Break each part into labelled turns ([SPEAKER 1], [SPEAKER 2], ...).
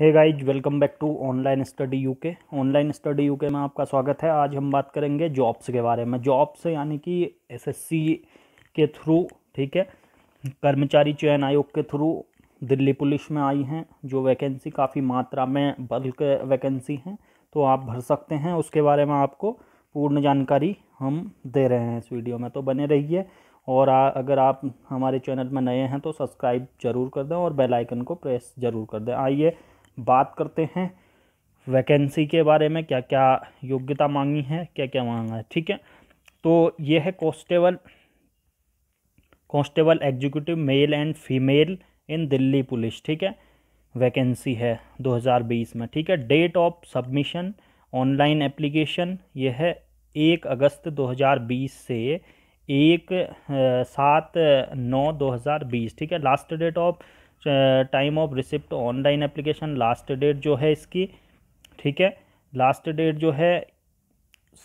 [SPEAKER 1] है guys welcome back to online study UK online study UK में आपका स्वागत है आज हम बात करेंगे जॉब्स के बारे में जॉब्स यानी कि एसएससी के थ्रू ठीक है कर्मचारी चयन आयोग के थ्रू दिल्ली पुलिस में आई हैं जो वैकेंसी काफ़ी मात्रा में बल्क वैकेंसी हैं तो आप भर सकते हैं उसके बारे में आपको पूर्ण जानकारी हम दे रहे हैं इस वीडियो में तो बने रहिए और आ, अगर आप हमारे चैनल में नए हैं तो सब्सक्राइब जरूर कर दें और बेल आइकन को प्रेस जरूर कर दें आइए बात करते हैं वैकेंसी के बारे में क्या क्या योग्यता मांगी है क्या क्या मांगा है ठीक है तो ये है constable constable executive male and female in Delhi police ठीक है वैकेंसी है 2020 में ठीक है date of submission online application यह है एक अगस्त 2020 से एक सात नौ 2020 ठीक है last date of time of receipt online application last date जो है इसकी ठीक है लास्ट डेट जो है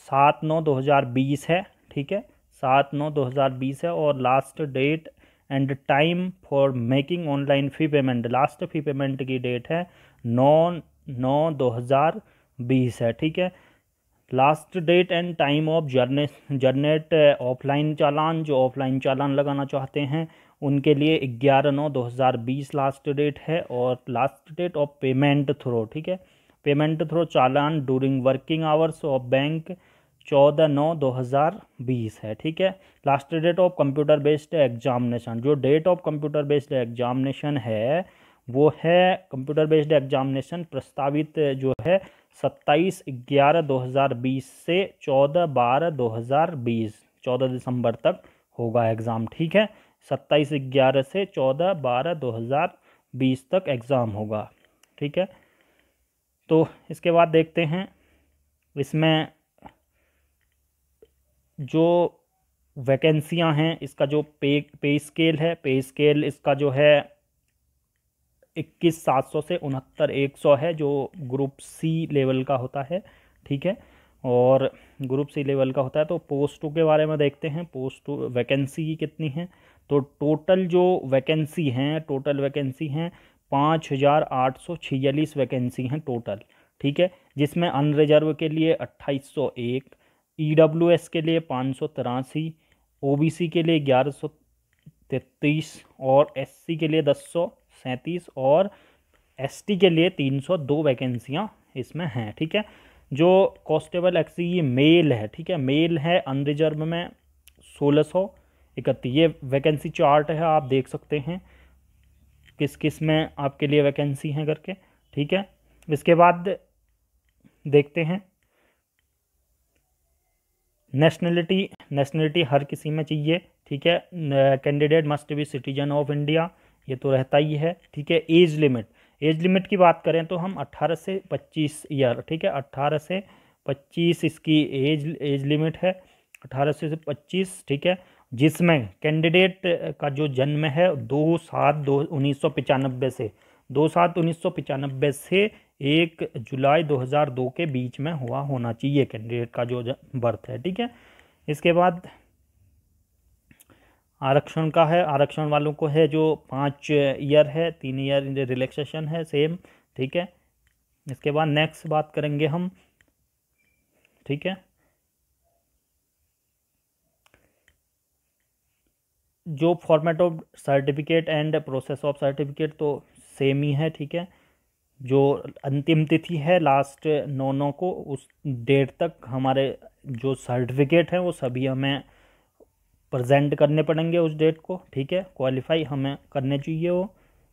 [SPEAKER 1] सात नौ दो हज़ार बीस है ठीक है सात नौ दो हज़ार बीस है और last date and time for making online fee payment last fee payment की डेट है नौ नौ दो हज़ार बीस है ठीक है last date and time of जर्ने जर्नेट ऑफलाइन चालान जो ऑफलाइन चालान लगाना चाहते हैं उनके लिए ग्यारह नौ दो हज़ार बीस लास्ट डेट है और last date of payment through ठीक है payment through challan during working hours of bank चौदह नौ दो हज़ार बीस है ठीक है last date of computer based examination जो date of computer based examination है वो है कंप्यूटर बेस्ड एग्जामिनेशन प्रस्तावित जो है सत्ताईस ग्यारह दो हज़ार बीस से चौदह बारह दो हज़ार बीस चौदह दिसंबर तक होगा एग्ज़ाम ठीक है सत्ताईस ग्यारह से चौदह बारह दो हज़ार बीस तक एग्ज़ाम होगा ठीक है तो इसके बाद देखते हैं इसमें जो वैकेंसियां हैं इसका जो पे पे स्केल है पे स्केल इसका जो है इक्कीस सात सौ से उनहत्तर एक सौ है जो ग्रुप सी लेवल का होता है ठीक है और ग्रुप सी लेवल का होता है तो पोस्ट टू के बारे में देखते हैं पोस्ट टू वैकेंसी कितनी है तो टोटल जो वैकेंसी हैं टोटल वैकेंसी हैं पाँच हज़ार आठ सौ छियालीस वैकेंसी हैं टोटल ठीक है जिसमें अनरिजर्व के लिए अट्ठाईस सौ एक ई डब्ल्यू एस के लिए पाँच सौ तिरासी ओ बी सी के लिए ग्यारह सौ तैतीस और एस सी के लिए दस सौ सैंतीस और एस टी के लिए तीन सौ दो वैकेंसियाँ इसमें हैं ठीक है जो कॉन्स्टेबल एक्सी ये मेल है ठीक है मेल है अनरिजर्व में सोलह सौ इकतीस ये वैकेंसी चार्ट है आप देख सकते हैं किस किस में आपके लिए वैकेंसी हैं करके ठीक है इसके बाद देखते हैं नेशनलिटी नेशनलिटी हर किसी में चाहिए ठीक है candidate must be citizen of India ये तो रहता ही है ठीक है एज लिमिट एज लिमिट की बात करें तो हम 18 से 25 ईयर ठीक है 18 से 25 इसकी एज एज लिमिट है 18 से 25 ठीक है जिसमें कैंडिडेट का जो जन्म है दो सात दो उन्नीस सौ पचानबे से दो सात उन्नीस सौ पचानबे से एक जुलाई 2002 के बीच में हुआ होना चाहिए कैंडिडेट का जो बर्थ है ठीक है इसके बाद आरक्षण का है आरक्षण वालों को है जो पाँच ईयर है तीन ईयर रिलैक्सेशन है सेम ठीक है इसके बाद नेक्स्ट बात करेंगे हम ठीक है जो format of certificate and process of certificate तो सेम ही है ठीक है जो अंतिम तिथि है लास्ट नौ नौ को उस डेट तक हमारे जो सर्टिफिकेट हैं वो सभी हमें प्रेजेंट करने पड़ेंगे उस डेट को ठीक है क्वालिफाई हमें करने चाहिए वो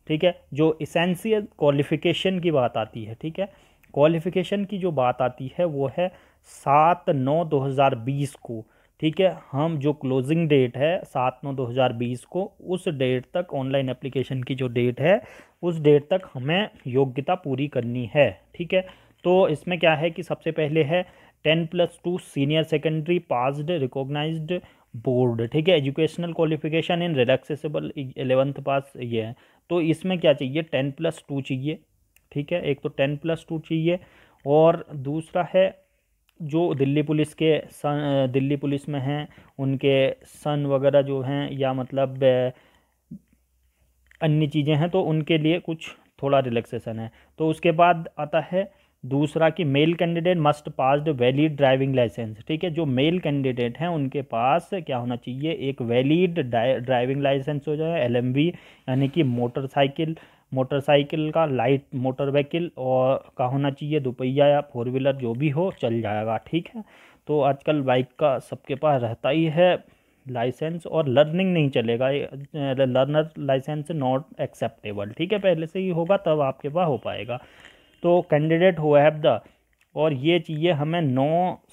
[SPEAKER 1] ठीक है जो इसेंशियल क्वालिफिकेशन की बात आती है ठीक है क्वालिफिकेशन की जो बात आती है वो है सात नौ दो हज़ार बीस को ठीक है हम जो क्लोजिंग डेट है सात नौ दो हज़ार बीस को उस डेट तक ऑनलाइन एप्लीकेशन की जो डेट है उस डेट तक हमें योग्यता पूरी करनी है ठीक है तो इसमें क्या है कि सबसे पहले है ten plus two senior secondary passed recognised board ठीक है educational qualification in relaxable eleventh pass ये है तो इसमें क्या चाहिए टेन प्लस टू चाहिए ठीक है एक तो टेन प्लस टू चाहिए और दूसरा है जो दिल्ली पुलिस के सन दिल्ली पुलिस में हैं उनके सन वगैरह जो हैं या मतलब अन्य चीज़ें हैं तो उनके लिए कुछ थोड़ा रिलैक्सेशन है तो उसके बाद आता है दूसरा कि male candidate must the valid driving licence ठीक है जो मेल कैंडिडेट हैं उनके पास क्या होना चाहिए एक वैलिड ड्राइविंग लाइसेंस हो जाए एल यानी कि मोटरसाइकिल मोटरसाइकिल का लाइट मोटर व्हीकिल और का होना चाहिए दोपहिया या फोर व्हीलर जो भी हो चल जाएगा ठीक है तो आजकल बाइक का सबके पास रहता ही है लाइसेंस और लर्निंग नहीं चलेगा लर्नर लाइसेंस नॉट एक्सेप्टेबल ठीक है पहले से ही होगा तब आपके पास हो पाएगा तो कैंडिडेट हो हैव द और ये चाहिए हमें नौ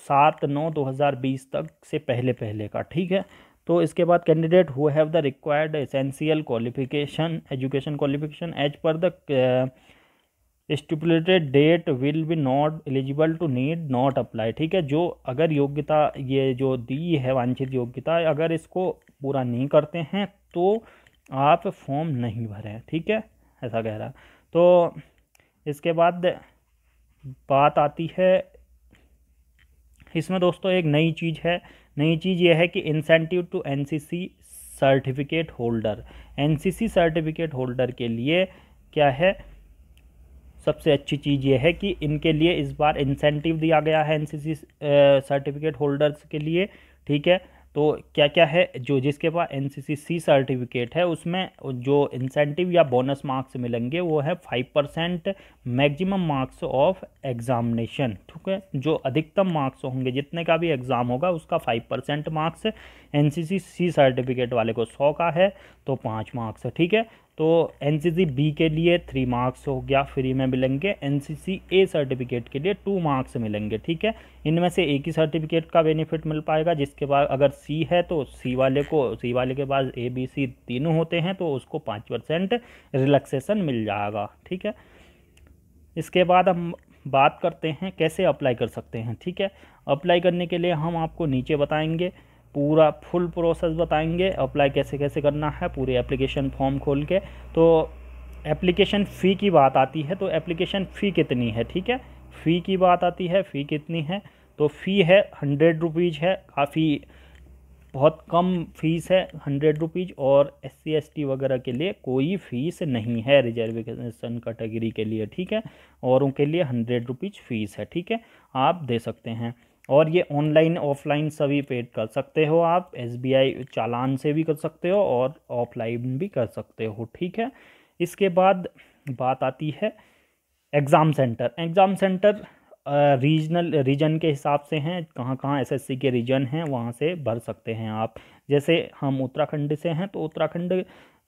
[SPEAKER 1] सात नौ दो हज़ार बीस तक से पहले पहले का ठीक है तो इसके बाद candidate who have the required essential qualification education qualification as per the stipulated date will be not eligible to need not apply ठीक है जो अगर योग्यता ये जो दी है वांछित योग्यता अगर इसको पूरा नहीं करते हैं तो आप फॉर्म नहीं भरें ठीक है ऐसा कह रहा तो इसके बाद बात आती है इसमें दोस्तों एक नई चीज़ है नई चीज़ यह है कि incentive to NCC certificate holder NCC certificate holder के लिए क्या है सबसे अच्छी चीज़ यह है कि इनके लिए इस बार इंसेंटिव दिया गया है एनसीसी सर्टिफिकेट होल्डर्स के लिए ठीक है तो क्या क्या है जो जिसके पास एन सी सर्टिफिकेट है उसमें जो इंसेंटिव या बोनस मार्क्स मिलेंगे वो है five percent maximum marks of examination ठीक है जो अधिकतम मार्क्स होंगे जितने का भी एग्ज़ाम होगा उसका five percent marks N C certificate वाले को सौ का है तो पाँच मार्क्स ठीक है तो एन बी के लिए थ्री मार्क्स हो गया फ्री में मिलेंगे एन ए सर्टिफिकेट के लिए टू मार्क्स मिलेंगे ठीक है इनमें से एक ही सर्टिफिकेट का बेनिफिट मिल पाएगा जिसके बाद अगर सी है तो सी वाले को सी वाले के पास ए बी सी तीनों होते हैं तो उसको पाँच परसेंट रिलैक्सेशन मिल जाएगा ठीक है इसके बाद हम बात करते हैं कैसे अप्लाई कर सकते हैं ठीक है अप्लाई करने के लिए हम आपको नीचे बताएँगे पूरा फुल प्रोसेस बताएंगे अप्लाई कैसे कैसे करना है पूरे एप्लीकेशन फॉर्म खोल के तो एप्लीकेशन फ़ी की बात आती है तो एप्लीकेशन फ़ी कितनी है ठीक है फ़ी की बात आती है फ़ी कितनी है तो फ़ी है हंड्रेड रुपीज़ है काफ़ी बहुत कम फीस है हंड्रेड रुपीज़ और एस सी एस टी वगैरह के लिए कोई फीस नहीं है रिजर्वेशन कैटेगरी के लिए ठीक है औरों के लिए हंड्रेड रुपीज़ फ़ीस है ठीक है आप दे सकते हैं और ये ऑनलाइन ऑफलाइन सभी पेड कर सकते हो आप एसबीआई चालान से भी कर सकते हो और ऑफलाइन भी कर सकते हो ठीक है इसके बाद बात आती है exam centre exam centre regional region के हिसाब से हैं कहाँ कहाँ एसएससी के रीजन हैं वहाँ से भर सकते हैं आप जैसे हम उत्तराखंड से हैं तो उत्तराखंड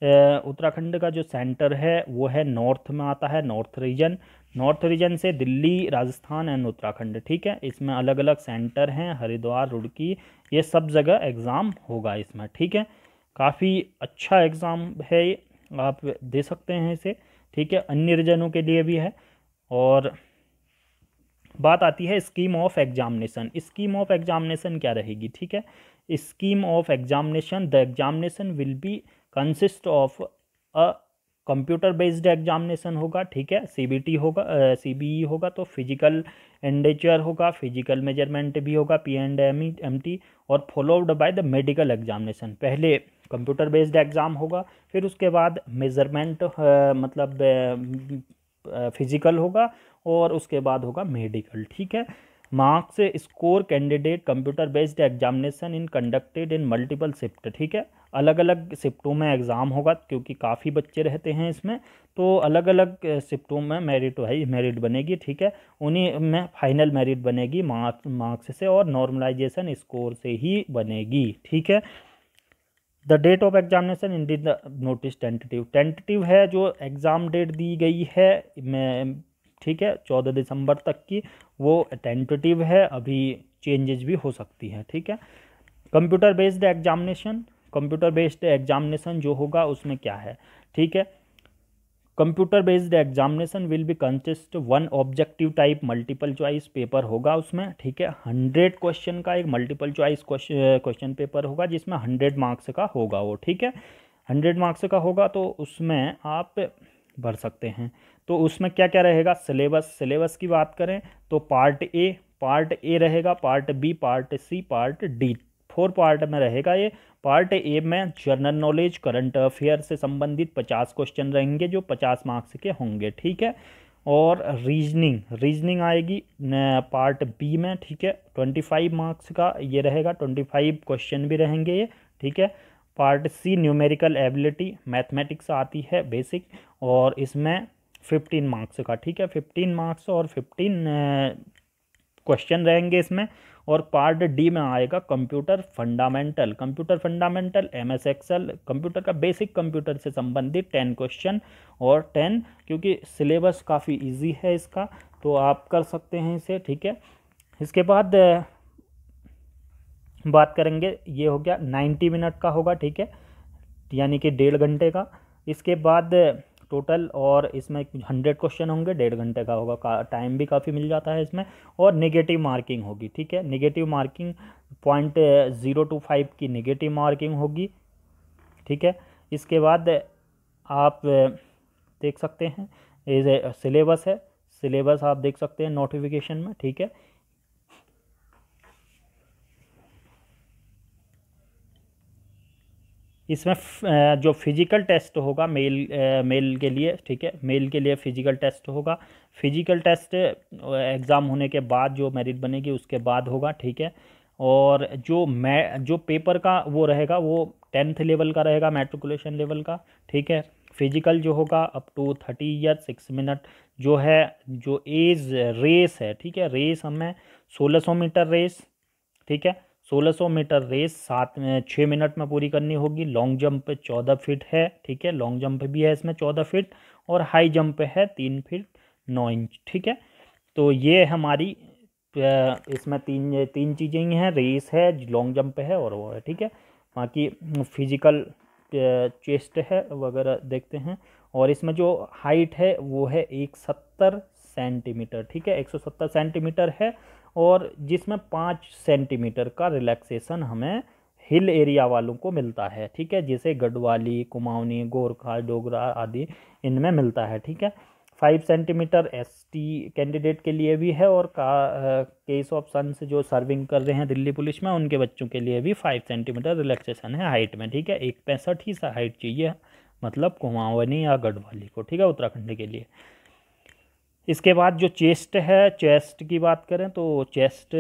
[SPEAKER 1] उत्तराखंड का जो सेंटर है वो है नॉर्थ में आता है नॉर्थ रीजन नॉर्थ रीजन से दिल्ली राजस्थान एंड उत्तराखंड ठीक है इसमें अलग अलग सेंटर हैं हरिद्वार रुड़की ये सब जगह एग्ज़ाम होगा इसमें ठीक है काफ़ी अच्छा एग्ज़ाम है ये आप दे सकते हैं इसे ठीक है अन्य रीजनों के लिए भी है और बात आती है scheme of examination scheme of examination क्या रहेगी ठीक है scheme of examination the examination will be consist of a computer based examination होगा ठीक है सीबीटी होगा सीबीई e होगा तो फिजिकल एंडेचर होगा फिजिकल मेजरमेंट भी होगा P and M M T और followed by the medical examination पहले कंप्यूटर बेस्ड एग्ज़ाम होगा फिर उसके बाद मेजरमेंट मतलब फिज़िकल होगा और उसके बाद होगा मेडिकल ठीक है marks score candidate computer based examination in conducted in multiple shift ठीक है अलग अलग शिफ्टों में एग्ज़ाम होगा क्योंकि काफ़ी बच्चे रहते हैं इसमें तो अलग अलग शिफ्टों में मेरिट वाइज मेरिट बनेगी ठीक है उन्हीं में फाइनल मेरिट बनेगी मार्क्स मार्क्स से और नॉर्मलाइजेशन स्कोर से ही बनेगी ठीक है the date of examination in the notice tentative tentative है जो एग्ज़ाम डेट दी गई है ठीक है चौदह दिसंबर तक की वो टेंटेटिव है अभी चेंजेस भी हो सकती है ठीक है computer based examination computer based examination जो होगा उसमें क्या है ठीक है computer based examination will be consist one objective type multiple choice paper होगा उसमें ठीक है हंड्रेड क्वेश्चन का एक मल्टीपल चॉइस क्वेश्चन पेपर होगा जिसमें हंड्रेड मार्क्स का होगा वो ठीक है हंड्रेड मार्क्स का होगा तो उसमें आप भर सकते हैं तो उसमें क्या क्या रहेगा सिलेबस सिलेबस की बात करें तो पार्ट ए पार्ट ए रहेगा part B part C part D four part में रहेगा ये पार्ट ए में जनरल नॉलेज करंट अफेयर से संबंधित पचास क्वेश्चन रहेंगे जो पचास मार्क्स के होंगे ठीक है और रीजनिंग रीजनिंग आएगी पार्ट बी में ठीक है ट्वेंटी फाइव मार्क्स का ये रहेगा ट्वेंटी फाइव क्वेश्चन भी रहेंगे ये ठीक है part C numerical ability mathematics आती है बेसिक और इसमें फिफ्टीन मार्क्स का ठीक है फिफ्टीन मार्क्स और फिफ्टीन क्वेश्चन रहेंगे इसमें और पार्ट डी में आएगा computer fundamental computer fundamental M S Excel computer का बेसिक कंप्यूटर से संबंधित टेन क्वेश्चन और टेन क्योंकि सिलेबस काफ़ी इजी है इसका तो आप कर सकते हैं इसे ठीक है इसके बाद बात करेंगे ये हो गया नाइन्टी मिनट का होगा ठीक है यानी कि डेढ़ घंटे का इसके बाद टोटल और इसमें हंड्रेड क्वेश्चन होंगे डेढ़ घंटे का होगा टाइम भी काफ़ी मिल जाता है इसमें और निगेटिव मार्किंग होगी ठीक है negative marking point zero two five की निगेटिव मार्किंग होगी ठीक है इसके बाद आप देख सकते हैं सिलेबस है सिलेबस आप देख सकते हैं नोटिफिकेशन में ठीक है इसमें जो फिज़िकल टेस्ट होगा मेल मेल के लिए ठीक है मेल के लिए फ़िज़िकल टेस्ट होगा फिज़िकल टेस्ट एग्ज़ाम होने के बाद जो मेरिट बनेगी उसके बाद होगा ठीक है और जो मै जो पेपर का वो रहेगा वो टेंथ लेवल का रहेगा मेट्रिकुलेशन लेवल का ठीक है फिजिकल जो होगा up to thirty year six minute जो है जो एज रेस है ठीक है रेस हमें सोलह सौ मीटर रेस ठीक है 1600 मीटर रेस सात में छः मिनट में पूरी करनी होगी लॉन्ग जंप चौदह फीट है ठीक है लॉन्ग जंप भी है इसमें चौदह फीट और हाई जंप है तीन फीट नौ इंच ठीक है तो ये हमारी इसमें तीन तीन चीज़ें ही हैं रेस है लॉन्ग जंप है और वो है ठीक है बाकी फिजिकल चेस्ट है वगैरह देखते हैं और इसमें जो हाइट है वो है एक सत्तर सेंटीमीटर ठीक है एक सौ सत्तर सेंटीमीटर है और जिसमें पाँच सेंटीमीटर का रिलैक्सेशन हमें हिल एरिया वालों को मिलता है ठीक है जिसे गढ़वाली कुमाऊनी गोरखा डोगरा आदि इनमें मिलता है ठीक है फाइव सेंटीमीटर एसटी कैंडिडेट के लिए भी है और का केस ऑफ सन्स जो सर्विंग कर रहे हैं दिल्ली पुलिस में उनके बच्चों के लिए भी फाइव सेंटीमीटर रिलैक्सेशन है हाइट में ठीक है एक पैंसठ ही सा हाइट चाहिए मतलब कुमावनी या गढ़वाली को ठीक है उत्तराखंड के लिए इसके बाद जो चेस्ट है चेस्ट की बात करें तो chest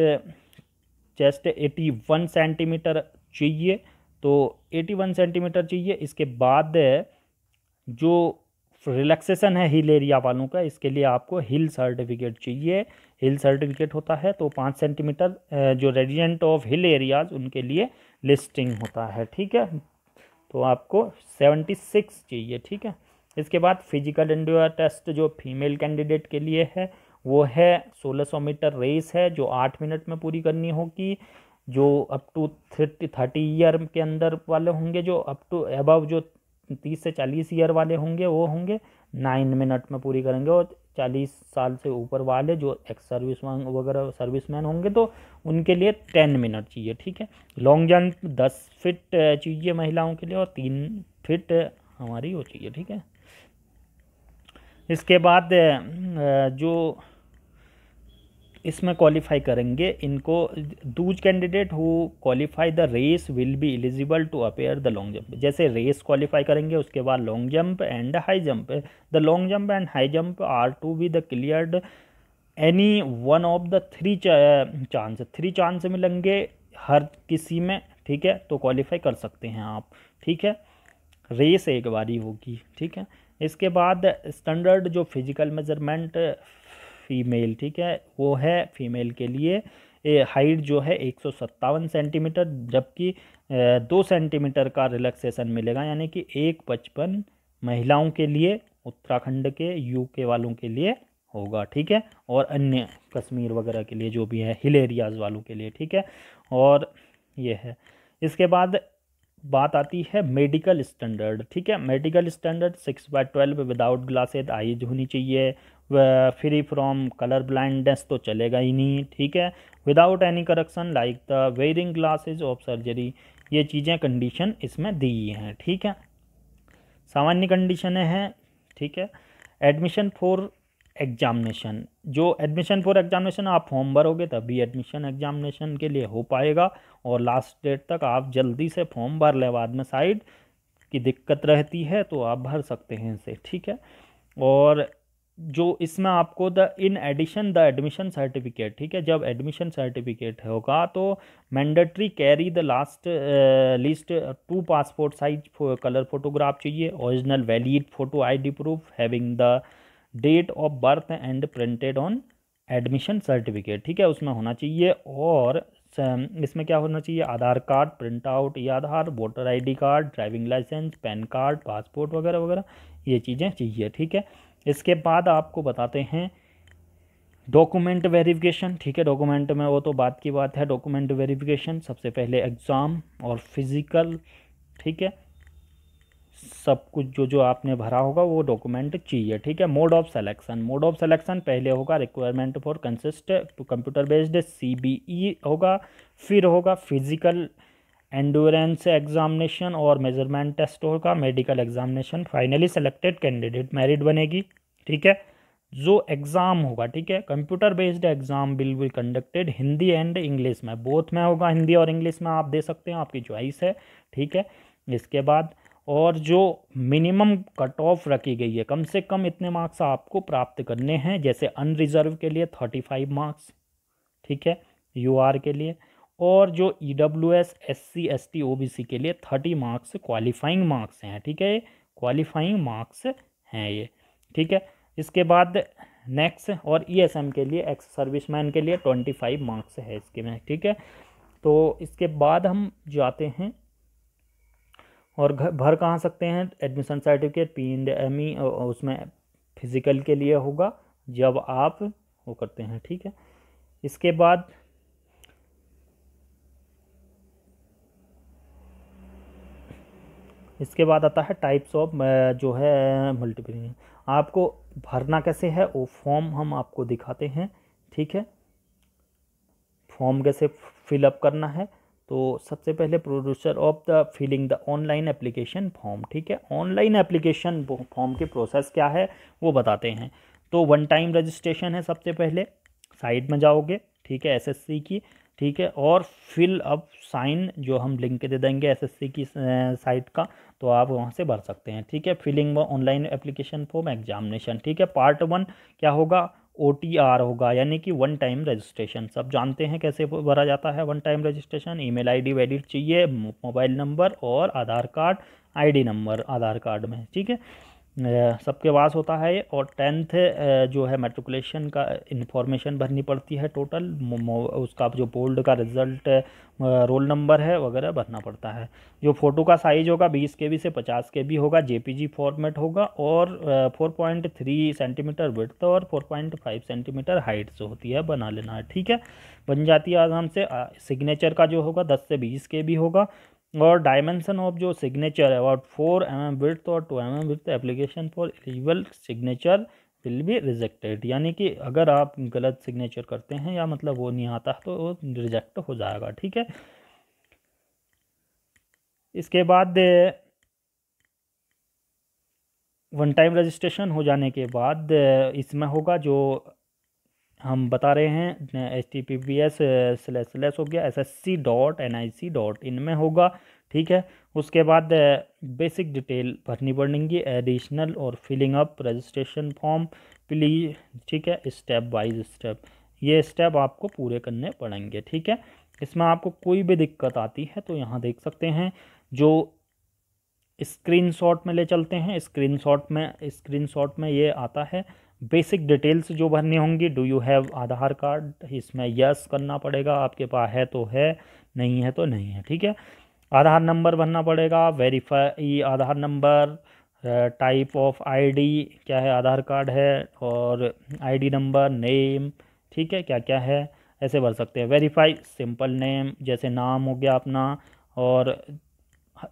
[SPEAKER 1] chest eighty one centimetre चाहिए तो 81 वन सेंटीमीटर चाहिए इसके बाद जो रिलैक्सेशन है हिल एरिया वालों का इसके लिए आपको हिल सर्टिफिकेट चाहिए हिल सर्टिफिकेट होता है तो पाँच सेंटीमीटर जो रेजिडेंट ऑफ हिल एरियाज उनके लिए लिस्टिंग होता है ठीक है तो आपको सेवेंटी सिक्स चाहिए ठीक है इसके बाद फिजिकल इंडिया टेस्ट जो फीमेल कैंडिडेट के लिए है वो है 1600 मीटर रेस है जो आठ मिनट में पूरी करनी होगी जो up to thirty thirty year के अंदर वाले होंगे जो अप टू एबव जो तीस से चालीस ईयर वाले होंगे वो होंगे नाइन मिनट में पूरी करेंगे और चालीस साल से ऊपर वाले जो एक्स सर्विस वगैरह मैन होंगे तो उनके लिए टेन मिनट चाहिए ठीक है लॉन्ग जंप दस फिट चाहिए महिलाओं के लिए और तीन फिट हमारी वो चाहिए ठीक है इसके बाद जो इसमें क्वालिफाई करेंगे इनको those candidate who qualify the race will be eligible to appear the long jump जैसे रेस क्वालिफाई करेंगे उसके बाद long jump and high jump the long jump and high jump are to be the cleared any one of the three chance three chance मिलेंगे हर किसी में ठीक है तो क्वालिफाई कर सकते हैं आप ठीक है रेस एक बारी होगी ठीक है इसके बाद स्टैंडर्ड जो फिज़िकल मेज़रमेंट फ़ीमेल ठीक है वो है फीमेल के लिए हाइट जो है एक सेंटीमीटर जबकि दो सेंटीमीटर का रिलैक्सेशन मिलेगा यानी कि एक पचपन महिलाओं के लिए उत्तराखंड के यूके वालों के लिए होगा ठीक है और अन्य कश्मीर वगैरह के लिए जो भी है हिल एरियाज़ वालों के लिए ठीक है और ये है इसके बाद बात आती है मेडिकल स्टैंडर्ड ठीक है medical standard six by twelve without glasses eyes होनी चाहिए फ्री फ्रॉम कलर ब्लाइंडनेस तो चलेगा ही नहीं ठीक है without any correction like the wearing glasses of surgery ये चीज़ें कंडीशन इसमें दी हैं ठीक है सामान्य कंडीशनें हैं ठीक है एडमिशन फॉर एग्जामिनेशन जो एडमिशन फॉर एग्जामिनेशन आप फॉर्म भरोगे तभी एडमिशन एग्जामिनेशन के लिए हो पाएगा और लास्ट डेट तक आप जल्दी से फॉर्म भर ले बाद में साइड की दिक्कत रहती है तो आप भर सकते हैं इसे ठीक है और जो इसमें आपको the in edition the admission certificate ठीक है जब एडमिशन सर्टिफिकेट होगा तो mandatory carry the last list two passport size colour photograph चाहिए original valid photo ID proof having the date of birth and printed on admission certificate ठीक है उसमें होना चाहिए और इसमें क्या होना चाहिए आधार कार्ड प्रिंट आउट या Aadhaar voter ID card driving licence PAN card passport वगैरह वगैरह ये चीज़ें चाहिए ठीक है इसके बाद आपको बताते हैं डॉक्यूमेंट वेरिफिकेशन ठीक है डॉक्यूमेंट में वो तो बात की बात है डॉक्यूमेंट वेरिफिकेशन सबसे पहले एग्ज़ाम और फिज़िकल ठीक है सब कुछ जो जो आपने भरा होगा वो डॉक्यूमेंट चाहिए ठीक है mode of selection mode of selection पहले होगा requirement for consist computer based CBE होगा फिर होगा फिजिकल एंडोरेंस एग्जामिनेशन और मेजरमेंट टेस्ट होगा medical examination finally selected candidate merit बनेगी ठीक है जो एग्ज़ाम होगा ठीक है computer based exam will be conducted Hindi and English में बोथ में होगा हिंदी और इंग्लिश में आप दे सकते हैं आपकी चॉइस है ठीक है इसके बाद और जो मिनिमम कट ऑफ रखी गई है कम से कम इतने मार्क्स आपको प्राप्त करने हैं जैसे अनरिजर्व के लिए थर्टी फाइव मार्क्स ठीक है यू आर के लिए और जो E W S S C S T O B C के लिए थर्टी मार्क्स क्वालिफाइंग मार्क्स हैं ठीक है क्वालिफाइंग मार्क्स हैं ये ठीक है इसके बाद नेक्स्ट और ई एस एम के लिए एक्स सर्विस मैन के लिए ट्वेंटी फाइव मार्क्स है इसके में ठीक है तो इसके बाद हम जाते हैं और घर भर कहाँ सकते हैं admission certificate P and M E उसमें फिज़िकल के लिए होगा जब आप वो करते हैं ठीक है इसके बाद इसके बाद आता है टाइप्स ऑफ जो है मल्टीप्लिकेशन आपको भरना कैसे है वो फॉर्म हम आपको दिखाते हैं ठीक है फॉर्म कैसे फिलअप करना है तो सबसे पहले producer of the filling the online application form ठीक है ऑनलाइन एप्लीकेशन फॉर्म की प्रोसेस क्या है वो बताते हैं तो वन टाइम रजिस्ट्रेशन है सबसे पहले साइट में जाओगे ठीक है एसएससी की ठीक है और फिल अप साइन जो हम लिंक दे देंगे एसएससी की साइट का तो आप वहाँ से भर सकते हैं ठीक है फिलिंग व ऑनलाइन एप्लीकेशन फॉर्म एग्जामिनेशन ठीक है पार्ट वन क्या होगा ओ होगा यानी कि वन टाइम रजिस्ट्रेशन सब जानते हैं कैसे भरा जाता है one time registration email ID valid चाहिए मोबाइल नंबर और Aadhaar card ID number Aadhaar card में ठीक है सबके पास होता है और टेंथ जो है मेट्रिकुलेशन का इन्फॉर्मेशन भरनी पड़ती है टोटल उसका जो बोल्ड का रिज़ल्ट रोल नंबर है वगैरह भरना पड़ता है जो फ़ोटो का साइज़ होगा बीस के से पचास के होगा जेपीजी फॉर्मेट होगा और four point three centimetre width और four point five centimetre height से होती है बना लेना है ठीक है बन जाती है आराम से सिग्नेचर का जो होगा दस से बीस के होगा और डायमेंशन ऑफ जो सिग्नेचर है about four M M with और two M M with application for eligible signature will be rejected यानी कि अगर आप गलत सिग्नेचर करते हैं या मतलब वो नहीं आता तो वो रिजेक्ट हो जाएगा ठीक है इसके बाद वन टाइम रजिस्ट्रेशन हो जाने के बाद इसमें होगा जो हम बता रहे हैं H T P P S slash slash हो गया S S C dot N I C dot in में होगा ठीक है उसके बाद बेसिक डिटेल भरनी पड़ेंगी एडिशनल और filling up registration form please ठीक है स्टेप बाय स्टेप ये स्टेप आपको पूरे करने पड़ेंगे ठीक है इसमें आपको कोई भी दिक्कत आती है तो यहाँ देख सकते हैं जो स्क्रीनशॉट में ले चलते हैं स्क्रीनशॉट में स्क्रीनशॉट में ये आता है बेसिक डिटेल्स जो भरने होंगे do you have Aadhaar card इसमें यस करना पड़ेगा आपके पास है तो है नहीं है तो नहीं है ठीक है आधार नंबर भरना पड़ेगा verify Aadhaar number type of ID क्या है आधार कार्ड है और आईडी नंबर नेम ठीक है क्या क्या है ऐसे भर सकते हैं वेरीफाई सिंपल नेम जैसे नाम हो गया अपना और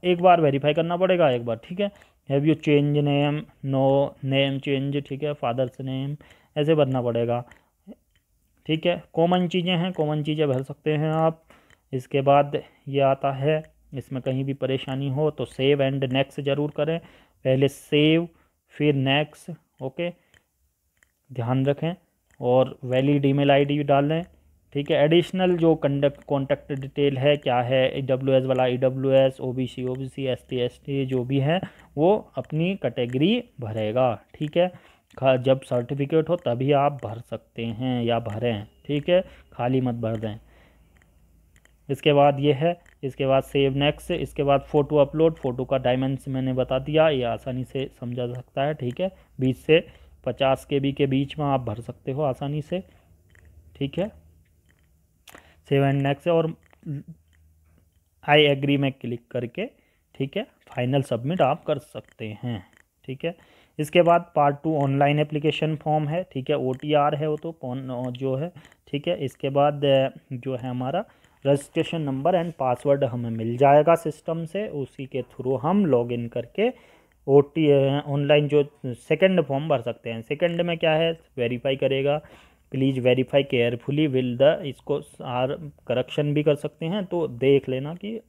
[SPEAKER 1] एक बार वेरीफाई करना पड़ेगा एक बार ठीक है have you change name no name change ठीक है फादर्स नेम ऐसे भरना पड़ेगा ठीक है कॉमन चीज़ें हैं कॉमन चीज़ें भर सकते हैं आप इसके बाद ये आता है इसमें कहीं भी परेशानी हो तो सेव एंड नेक्स्ट ज़रूर करें पहले सेव फिर नेक्स्ट ओके ध्यान रखें और वैलिड ईमेल आईडी भी डाल दें ठीक है एडिशनल जो कंडक्ट कॉन्टैक्ट डिटेल है क्या है ई डब्ल्यू एस वाला E W S O B C O B C S T S T जो भी हैं वो अपनी कैटेगरी भरेगा ठीक है जब सर्टिफिकेट हो तभी आप भर सकते हैं या भरें ठीक है खाली मत भर दें इसके बाद ये है इसके बाद सेव नेक्स्ट इसके बाद फ़ोटो अपलोड फ़ोटो का डायमेंस मैंने बता दिया ये आसानी से समझा सकता है ठीक है बीस से पचास के बी के बीच में आप भर सकते हो आसानी से ठीक है सेवन नेक्स और आई एग्री में क्लिक करके ठीक है फाइनल सबमिट आप कर सकते हैं ठीक है इसके बाद part two online application form है ठीक है ओ है वो तो जो है ठीक है इसके बाद जो है हमारा रजिस्ट्रेशन नंबर एंड पासवर्ड हमें मिल जाएगा सिस्टम से उसी के थ्रू हम लॉगिन करके ओ ऑनलाइन जो सेकेंड फॉर्म भर सकते हैं सेकेंड में क्या है वेरीफाई करेगा please verify carefully will the इसको आर करेक्शन भी कर सकते हैं तो देख लेना कि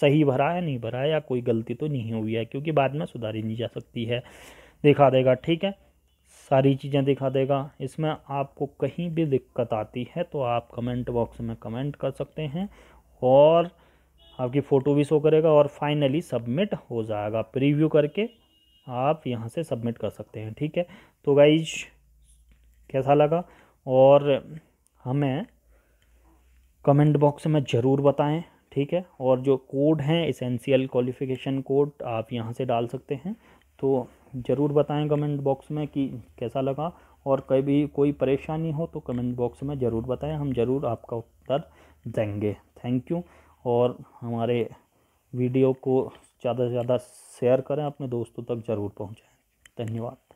[SPEAKER 1] सही भरा है नहीं भरा है या कोई गलती तो नहीं हुई है क्योंकि बाद में सुधारी नहीं जा सकती है दिखा देगा ठीक है सारी चीज़ें दिखा देगा इसमें आपको कहीं भी दिक्कत आती है तो आप कमेंट बॉक्स में कमेंट कर सकते हैं और आपकी फ़ोटो भी शो करेगा और फाइनली सबमिट हो जाएगा प्रीव्यू करके आप यहाँ से सबमिट कर सकते हैं ठीक है तो गाइज कैसा लगा और हमें कमेंट बॉक्स में ज़रूर बताएं ठीक है और जो कोड हैं इसेंशियल क्वालिफिकेशन कोड आप यहाँ से डाल सकते हैं तो ज़रूर बताएं कमेंट बॉक्स में कि कैसा लगा और कभी कोई परेशानी हो तो कमेंट बॉक्स में ज़रूर बताएं हम ज़रूर आपका उत्तर देंगे थैंक यू और हमारे वीडियो को ज़्यादा से ज़्यादा शेयर करें अपने दोस्तों तक ज़रूर पहुँचाएँ धन्यवाद